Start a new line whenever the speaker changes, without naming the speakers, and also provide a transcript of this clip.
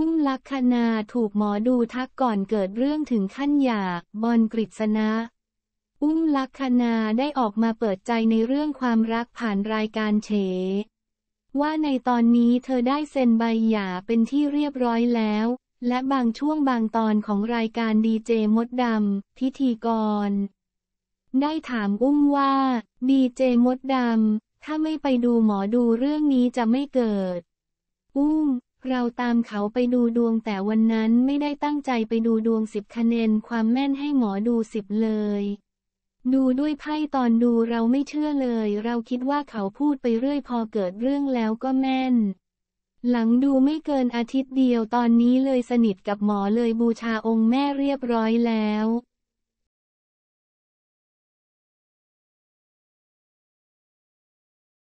อุ้มลักคณาถูกหมอดูทักก่อนเกิดเรื่องถึงขั้นอยากบอลกฤษณะอุ้มลักคณาได้ออกมาเปิดใจในเรื่องความรักผ่านรายการเฉ ว่าในตอนนี้เธอได้เซ็นใบหย่าเป็นที่เรียบร้อยแล้ว และบางช่วงบางตอนของรายการดีเจมดดำพิธีกร ได้ถามอุ้มว่าดีเจมดดำถ้าไม่ไปดูหมอดูเรื่องนี้จะไม่เกิด อุ้มเราตามเขาไปดูดวงแต่วันนั้นไม่ได้ตั้งใจไปดูดวงสิบคะแนนความแม่นให้หมอดูสิบเลย ดูด้วยไพ่ตอนดูเราไม่เชื่อเลย เราคิดว่าเขาพูดไปเรื่อยพอเกิดเรื่องแล้วก็แม่น หลังดูไม่เกินอาทิตย์เดียวตอนนี้เลยสนิทกับหมอเลยบูชาองค์แม่เรียบร้อยแล้ว